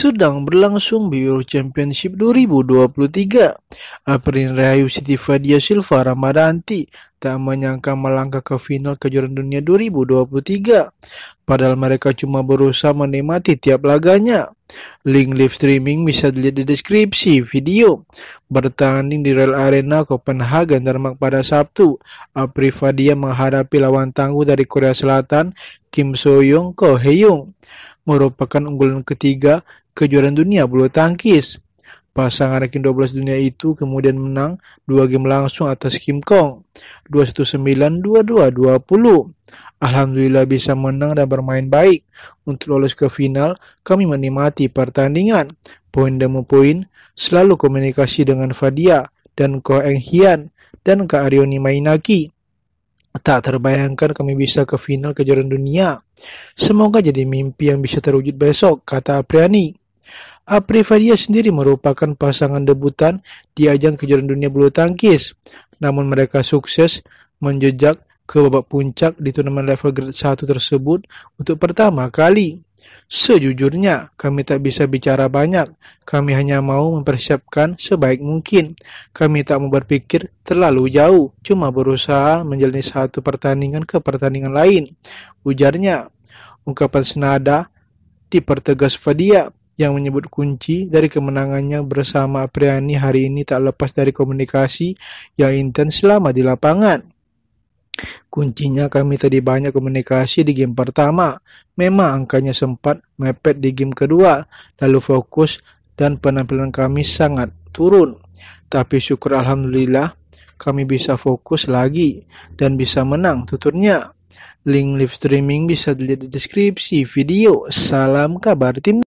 sedang berlangsung Billboard Championship 2023. Aprin Rayu Siti Fadia Silva Ramadanti tak menyangka melangkah ke final kejuaraan dunia 2023. Padahal mereka cuma berusaha menikmati tiap laganya. Link live streaming bisa dilihat di deskripsi video. Bertanding di Real Arena Copenhagen Denmark pada Sabtu, Apri Fadia menghadapi lawan tangguh dari Korea Selatan Kim So Young Ko Heyung merupakan unggulan ketiga kejuaraan dunia bulu tangkis. Pasangan ranking 12 dunia itu kemudian menang dua game langsung atas Kim Kong 219 22 20 Alhamdulillah bisa menang dan bermain baik. Untuk lolos ke final, kami menikmati pertandingan. Poin demi poin, selalu komunikasi dengan Fadia dan Ko Eng Hian dan Kak Aryoni Mainaki. Tak terbayangkan kami bisa ke final kejuaraan dunia. Semoga jadi mimpi yang bisa terwujud besok, kata Apriani. Apri Fadia sendiri merupakan pasangan debutan di ajang kejuaraan dunia bulu tangkis. Namun mereka sukses menjejak ke babak puncak di turnamen level grade 1 tersebut untuk pertama kali. Sejujurnya, kami tak bisa bicara banyak. Kami hanya mau mempersiapkan sebaik mungkin. Kami tak mau berpikir terlalu jauh, cuma berusaha menjalani satu pertandingan ke pertandingan lain. Ujarnya, ungkapan senada dipertegas Fadia yang menyebut kunci dari kemenangannya bersama Apriani hari ini tak lepas dari komunikasi yang intens selama di lapangan. Kuncinya kami tadi banyak komunikasi di game pertama. Memang angkanya sempat mepet di game kedua, lalu fokus dan penampilan kami sangat turun. Tapi syukur Alhamdulillah kami bisa fokus lagi dan bisa menang tuturnya. Link live streaming bisa dilihat di deskripsi video. Salam kabar tim.